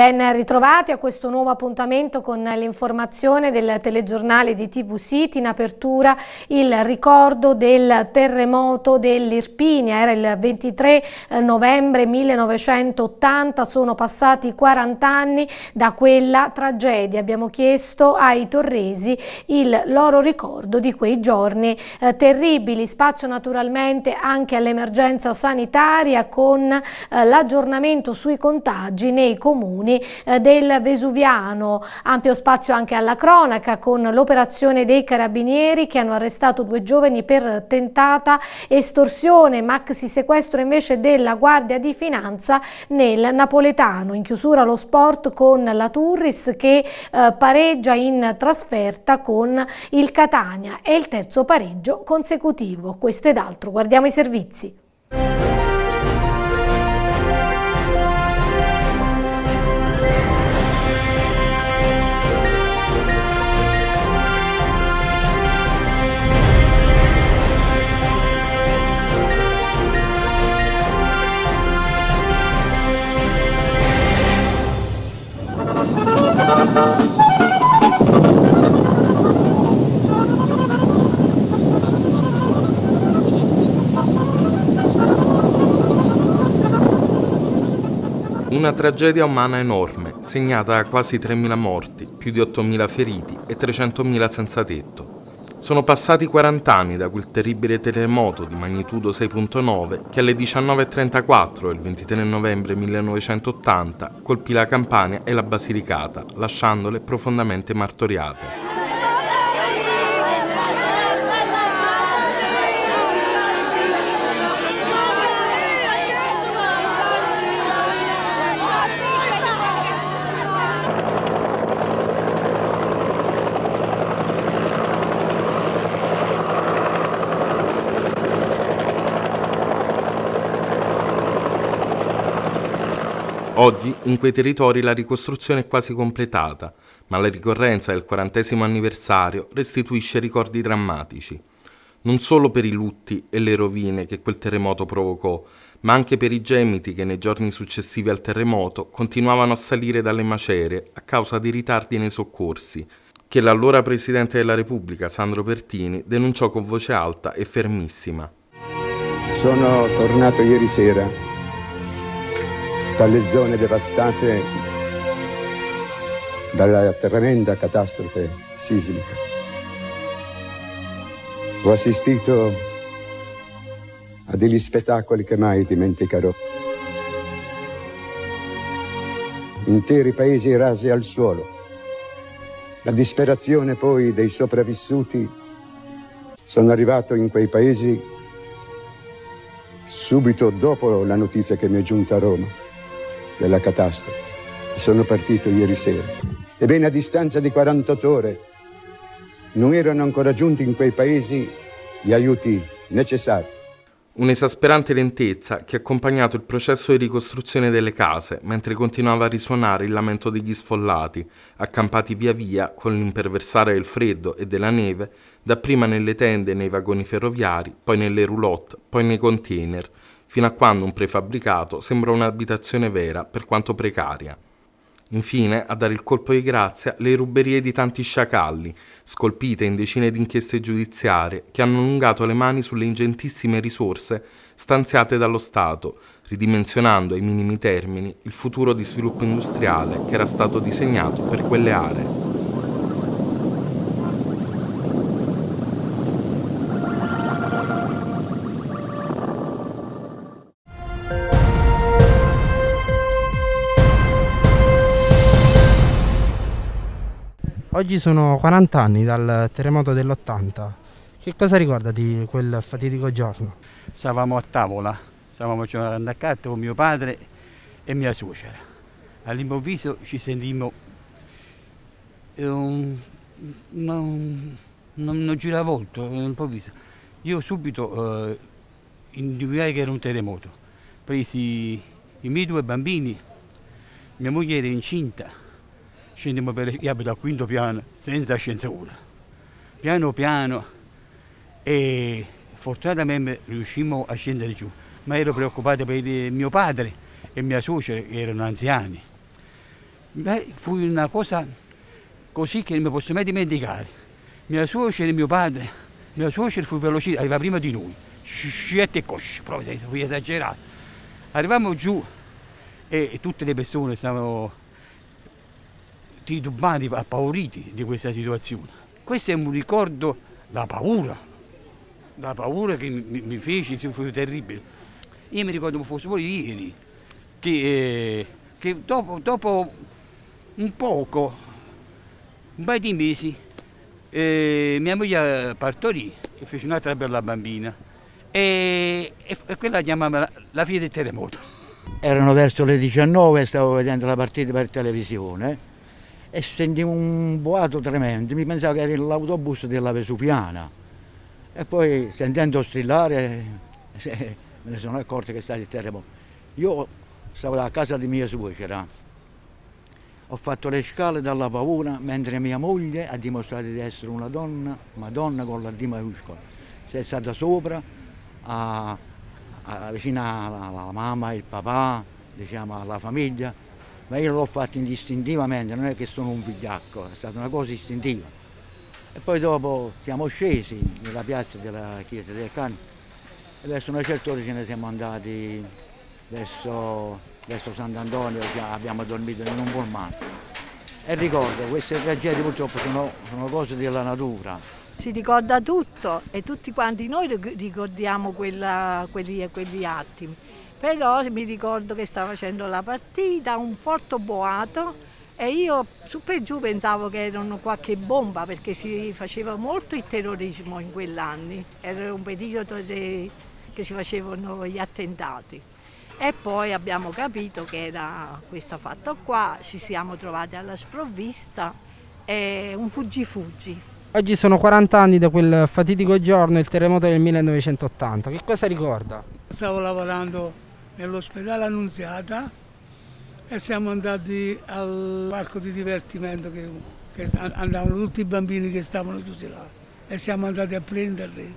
Ben ritrovati a questo nuovo appuntamento con l'informazione del telegiornale di TV City. In apertura il ricordo del terremoto dell'Irpinia. Era il 23 eh, novembre 1980, sono passati 40 anni da quella tragedia. Abbiamo chiesto ai torresi il loro ricordo di quei giorni eh, terribili. Spazio naturalmente anche all'emergenza sanitaria con eh, l'aggiornamento sui contagi nei comuni anni eh, del Vesuviano. Ampio spazio anche alla cronaca con l'operazione dei carabinieri che hanno arrestato due giovani per tentata estorsione, maxi sequestro invece della Guardia di Finanza nel napoletano. In chiusura lo sport con la Turris che eh, pareggia in trasferta con il Catania. È il terzo pareggio consecutivo. Questo ed altro. Guardiamo i servizi. Una tragedia umana enorme, segnata da quasi 3.000 morti, più di 8.000 feriti e 300.000 senza tetto. Sono passati 40 anni da quel terribile terremoto di magnitudo 6.9 che alle 19.34 del 23 novembre 1980 colpì la Campania e la Basilicata, lasciandole profondamente martoriate. Oggi in quei territori la ricostruzione è quasi completata, ma la ricorrenza del 40 anniversario restituisce ricordi drammatici, non solo per i lutti e le rovine che quel terremoto provocò, ma anche per i gemiti che nei giorni successivi al terremoto continuavano a salire dalle macerie a causa di ritardi nei soccorsi, che l'allora Presidente della Repubblica Sandro Pertini denunciò con voce alta e fermissima. Sono tornato ieri sera dalle zone devastate dalla tremenda catastrofe sismica. Ho assistito a degli spettacoli che mai dimenticherò. Interi paesi rasi al suolo. La disperazione poi dei sopravvissuti. Sono arrivato in quei paesi subito dopo la notizia che mi è giunta a Roma della catastrofe. Sono partito ieri sera. Ebbene, a distanza di 48 ore, non erano ancora giunti in quei paesi gli aiuti necessari. Un'esasperante lentezza che ha accompagnato il processo di ricostruzione delle case, mentre continuava a risuonare il lamento degli sfollati, accampati via via con l'imperversare del freddo e della neve, dapprima nelle tende e nei vagoni ferroviari, poi nelle roulotte, poi nei container, fino a quando un prefabbricato sembra un'abitazione vera, per quanto precaria. Infine, a dare il colpo di grazia, le ruberie di tanti sciacalli, scolpite in decine di inchieste giudiziarie, che hanno allungato le mani sulle ingentissime risorse stanziate dallo Stato, ridimensionando ai minimi termini il futuro di sviluppo industriale che era stato disegnato per quelle aree. Oggi sono 40 anni dal terremoto dell'80. Che cosa ricorda di quel fatidico giorno? Stavamo a tavola, stavamo giocando a carte con mio padre e mia suocera. All'improvviso ci sentimmo... Eh, um, non, non, non gira volto, all'improvviso. Io subito eh, individuai che era un terremoto. Presi i miei due bambini, mia moglie era incinta, scendiamo per io abito al quinto piano senza ascensore. Piano piano e fortunatamente riuscimmo a scendere giù, ma ero preoccupato per mio padre e mia suocera che erano anziani. Beh, fu una cosa così che non mi posso mai dimenticare. Mia suocera e mio padre, mia suocera fu veloce, arriva prima di noi, sciette e cosce, proprio fu esagerato. Arrivamo giù e tutte le persone stavano titubati, appauriti di questa situazione. Questo è un ricordo, la paura, la paura che mi, mi fece, fu terribile. Io mi ricordo fosse poi ieri, che, eh, che dopo, dopo, un poco, un paio di mesi, eh, mia moglie partorì e fece un'altra bella bambina e, e quella chiamava la, la figlia del terremoto. Erano verso le 19, stavo vedendo la partita per televisione e sentivo un boato tremendo, mi pensavo che era l'autobus della Vesuviana e poi sentendo strillare me ne sono accorto che stava il terremoto. Boh. Io stavo a casa di mia suocera, ho fatto le scale dalla paura mentre mia moglie ha dimostrato di essere una donna, una donna con la D maiuscola, si è stata sopra a, a, vicino alla mamma, il papà, diciamo alla famiglia ma io l'ho fatto indistintivamente, non è che sono un vigliacco, è stata una cosa istintiva. E poi dopo siamo scesi nella piazza della chiesa del Can e verso una certa ora ce ne siamo andati verso, verso Sant'Antonio, abbiamo dormito in un pullman. E ricordo, queste tragedie purtroppo sono, sono cose della natura, si ricorda tutto e tutti quanti noi ricordiamo quella, quelli, quegli atti. Però mi ricordo che stava facendo la partita, un forte boato e io su per giù pensavo che erano qualche bomba perché si faceva molto il terrorismo in quell'anno, era un periodo de... che si facevano gli attentati. E poi abbiamo capito che era questo fatto qua, ci siamo trovati alla sprovvista, è un fuggi-fuggi. Oggi sono 40 anni da quel fatidico giorno, il terremoto del 1980, che cosa ricorda? Stavo lavorando nell'ospedale Annunziata e siamo andati al parco di divertimento che, che andavano tutti i bambini che stavano chiusi là e siamo andati a prenderli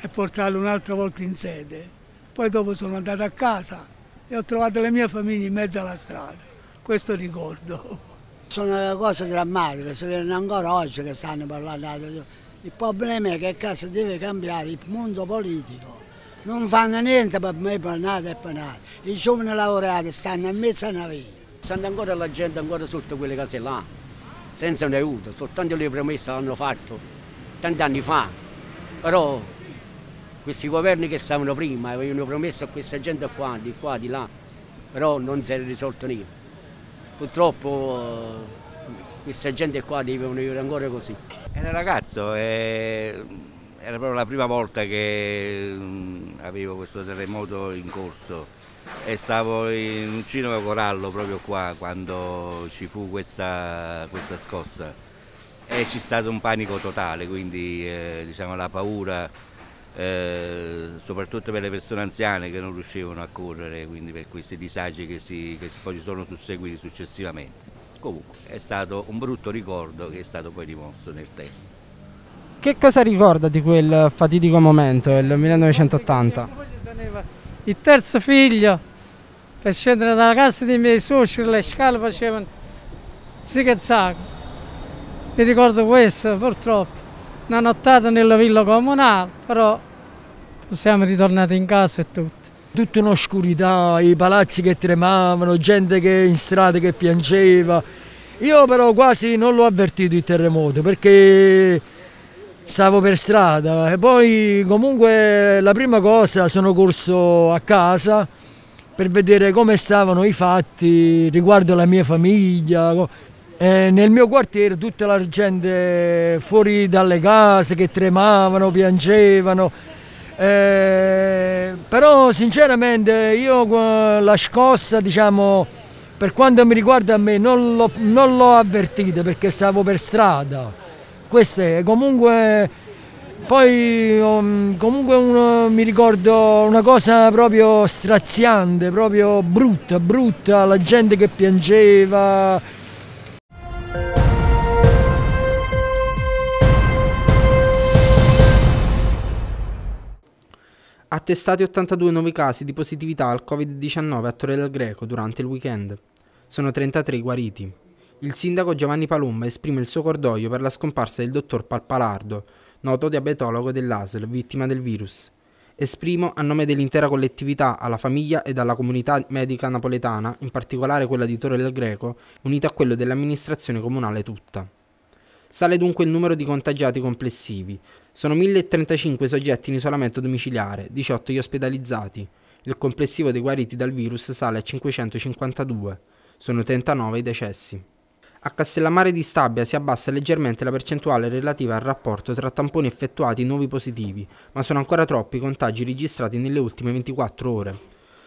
e portarli un'altra volta in sede. Poi dopo sono andato a casa e ho trovato le mie famiglie in mezzo alla strada, questo ricordo. Sono cose drammatiche, si vedono ancora oggi che stanno parlando. Il problema è che a casa deve cambiare il mondo politico non fanno niente per me, per nada e per nada. I giovani lavorati stanno a mezza una via. Stanno ancora la gente ancora sotto quelle case là, senza un aiuto, soltanto le promesse l'hanno fatto tanti anni fa. Però questi governi che stavano prima avevano promesso a questa gente qua, di qua, di là, però non si è risolto niente. Purtroppo eh, questa gente qua deve venire ancora così. Era ragazzo, eh, era proprio la prima volta che mm, avevo questo terremoto in corso e stavo in un cinema corallo proprio qua quando ci fu questa, questa scossa e c'è stato un panico totale, quindi eh, diciamo, la paura eh, soprattutto per le persone anziane che non riuscivano a correre, quindi per questi disagi che, si, che poi si sono susseguiti successivamente. Comunque è stato un brutto ricordo che è stato poi rimosso nel tempo. Che cosa ricorda di quel fatidico momento del 1980? Il terzo figlio, per scendere dalla casa dei miei suoceri, le scale facevano zig e zag. Mi ricordo questo, purtroppo. Una nottata nella villa comunale, però siamo ritornati in casa e tutto. Tutta un'oscurità, i palazzi che tremavano, gente che in strada che piangeva. Io però quasi non l'ho avvertito il terremoto perché stavo per strada e poi comunque la prima cosa sono corso a casa per vedere come stavano i fatti riguardo alla mia famiglia. E nel mio quartiere tutta la gente fuori dalle case che tremavano, piangevano. Eh, però sinceramente io la scossa, diciamo, per quanto mi riguarda a me, non l'ho avvertita perché stavo per strada questo è comunque poi um, comunque uno, mi ricordo una cosa proprio straziante, proprio brutta, brutta, la gente che piangeva, Attestati 82 nuovi casi di positività al Covid-19 a Torre del Greco durante il weekend. Sono 33 guariti. Il sindaco Giovanni Palumba esprime il suo cordoglio per la scomparsa del dottor Palpalardo, noto diabetologo dell'ASL, vittima del virus. Esprimo a nome dell'intera collettività, alla famiglia e alla comunità medica napoletana, in particolare quella di Torre del Greco, unita a quello dell'amministrazione comunale tutta. Sale dunque il numero di contagiati complessivi. Sono 1035 soggetti in isolamento domiciliare, 18 gli ospedalizzati. Il complessivo dei guariti dal virus sale a 552. Sono 39 i decessi. A Castellammare di Stabia si abbassa leggermente la percentuale relativa al rapporto tra tamponi effettuati e nuovi positivi, ma sono ancora troppi i contagi registrati nelle ultime 24 ore.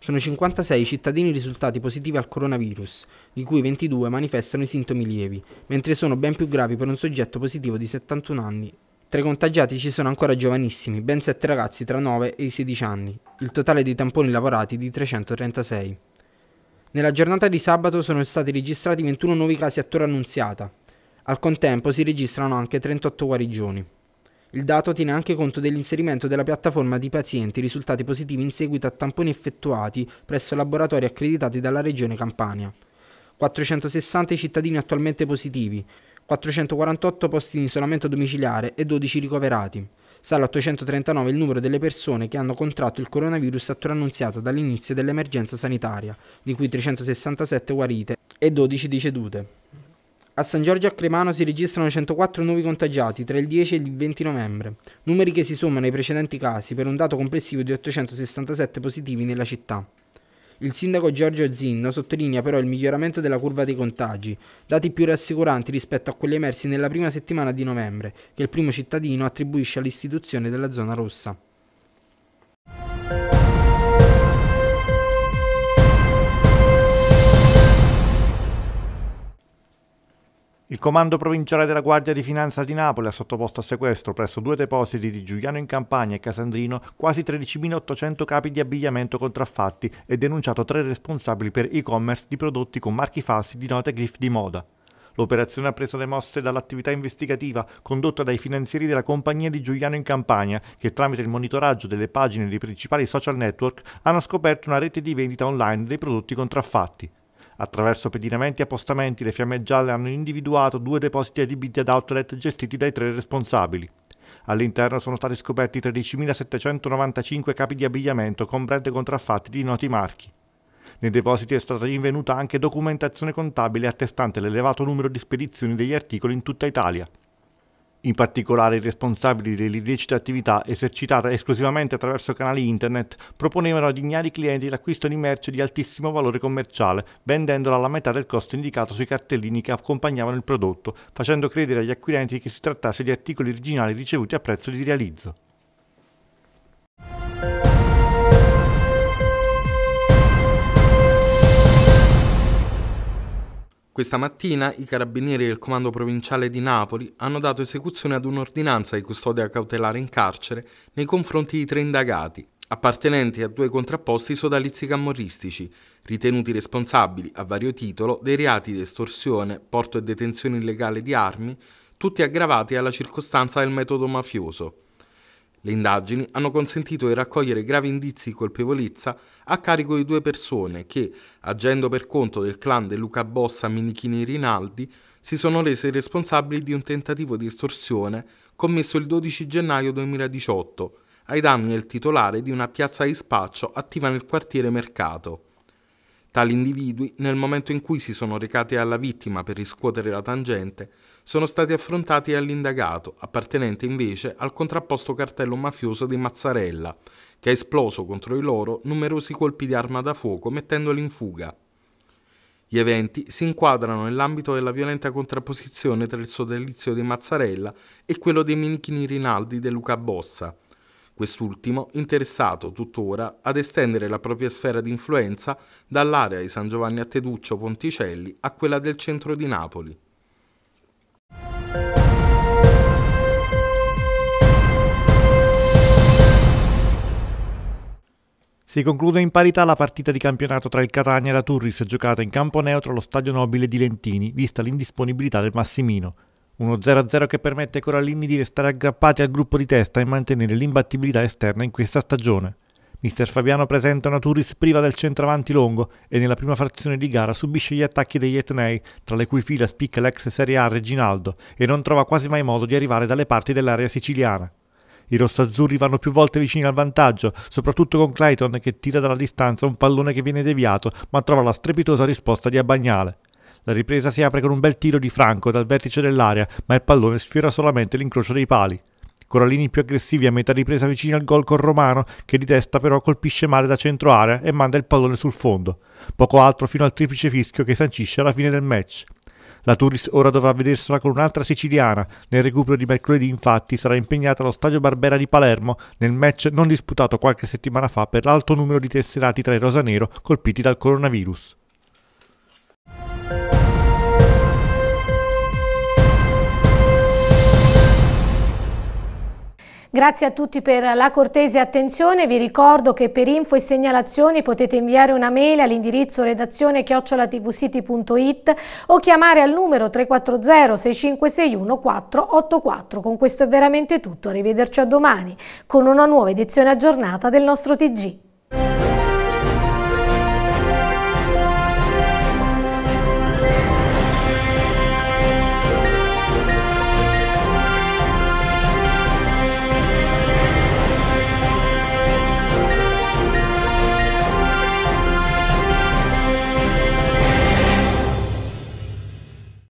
Sono 56 i cittadini risultati positivi al coronavirus, di cui 22 manifestano i sintomi lievi, mentre sono ben più gravi per un soggetto positivo di 71 anni. Tra i contagiati ci sono ancora giovanissimi, ben 7 ragazzi tra 9 e i 16 anni. Il totale dei tamponi lavorati di 336. Nella giornata di sabato sono stati registrati 21 nuovi casi a Torre Annunziata. Al contempo si registrano anche 38 guarigioni. Il dato tiene anche conto dell'inserimento della piattaforma di pazienti risultati positivi in seguito a tamponi effettuati presso laboratori accreditati dalla Regione Campania. 460 cittadini attualmente positivi, 448 posti in isolamento domiciliare e 12 ricoverati. Sale a 839 il numero delle persone che hanno contratto il coronavirus a Torre Annunziata dall'inizio dell'emergenza sanitaria, di cui 367 guarite e 12 decedute. A San Giorgio a Cremano si registrano 104 nuovi contagiati tra il 10 e il 20 novembre, numeri che si sommano ai precedenti casi per un dato complessivo di 867 positivi nella città. Il sindaco Giorgio Zinno sottolinea però il miglioramento della curva dei contagi, dati più rassicuranti rispetto a quelli emersi nella prima settimana di novembre, che il primo cittadino attribuisce all'istituzione della zona rossa. Il comando provinciale della Guardia di Finanza di Napoli ha sottoposto a sequestro presso due depositi di Giuliano in Campania e Casandrino quasi 13.800 capi di abbigliamento contraffatti e denunciato tre responsabili per e-commerce di prodotti con marchi falsi di note griff di moda. L'operazione ha preso le mosse dall'attività investigativa condotta dai finanzieri della compagnia di Giuliano in Campania, che tramite il monitoraggio delle pagine dei principali social network hanno scoperto una rete di vendita online dei prodotti contraffatti. Attraverso pedinamenti e appostamenti le fiamme gialle hanno individuato due depositi adibiti ad outlet gestiti dai tre responsabili. All'interno sono stati scoperti 13.795 capi di abbigliamento con brand contraffatti di noti marchi. Nei depositi è stata rinvenuta anche documentazione contabile attestante l'elevato numero di spedizioni degli articoli in tutta Italia in particolare i responsabili dell'illecita attività esercitata esclusivamente attraverso canali internet, proponevano ad ignari clienti l'acquisto di merce di altissimo valore commerciale, vendendola alla metà del costo indicato sui cartellini che accompagnavano il prodotto, facendo credere agli acquirenti che si trattasse di articoli originali ricevuti a prezzo di realizzo. Questa mattina i carabinieri del Comando Provinciale di Napoli hanno dato esecuzione ad un'ordinanza di custodia cautelare in carcere nei confronti di tre indagati, appartenenti a due contrapposti sodalizi camorristici, ritenuti responsabili a vario titolo dei reati di estorsione, porto e detenzione illegale di armi, tutti aggravati alla circostanza del metodo mafioso. Le indagini hanno consentito di raccogliere gravi indizi di colpevolezza a carico di due persone che, agendo per conto del clan del Luca Bossa Minichini Rinaldi, si sono rese responsabili di un tentativo di estorsione commesso il 12 gennaio 2018 ai danni del titolare di una piazza di spaccio attiva nel quartiere Mercato. Tali individui, nel momento in cui si sono recati alla vittima per riscuotere la tangente, sono stati affrontati dall'indagato, appartenente invece al contrapposto cartello mafioso di Mazzarella, che ha esploso contro di loro numerosi colpi di arma da fuoco mettendoli in fuga. Gli eventi si inquadrano nell'ambito della violenta contrapposizione tra il sodalizio di Mazzarella e quello dei minichini Rinaldi di Luca Bossa, quest'ultimo interessato tuttora ad estendere la propria sfera di influenza dall'area di San Giovanni a Teduccio Ponticelli a quella del centro di Napoli. Si conclude in parità la partita di campionato tra il Catania e la Turris giocata in campo neutro allo Stadio Nobile di Lentini, vista l'indisponibilità del Massimino. Uno 0-0 che permette ai corallini di restare aggrappati al gruppo di testa e mantenere l'imbattibilità esterna in questa stagione. Mister Fabiano presenta una Turis priva del centravanti lungo e nella prima frazione di gara subisce gli attacchi degli Etnei, tra le cui fila spicca l'ex Serie A Reginaldo, e non trova quasi mai modo di arrivare dalle parti dell'area siciliana. I rossazzurri vanno più volte vicini al vantaggio, soprattutto con Clayton che tira dalla distanza un pallone che viene deviato, ma trova la strepitosa risposta di Abagnale. La ripresa si apre con un bel tiro di Franco dal vertice dell'area, ma il pallone sfiora solamente l'incrocio dei pali. Coralini più aggressivi a metà ripresa vicino al gol con Romano, che di testa però colpisce male da centro area e manda il pallone sul fondo. Poco altro fino al triplice fischio che sancisce alla fine del match. La Turis ora dovrà vedersela con un'altra siciliana. Nel recupero di mercoledì, infatti, sarà impegnata allo Stadio Barbera di Palermo nel match non disputato qualche settimana fa per l'alto numero di tesserati tra i rosanero colpiti dal coronavirus. Grazie a tutti per la cortese attenzione, vi ricordo che per info e segnalazioni potete inviare una mail all'indirizzo redazione chiocciolatvcity.it o chiamare al numero 340 6561 484. Con questo è veramente tutto, arrivederci a domani con una nuova edizione aggiornata del nostro TG.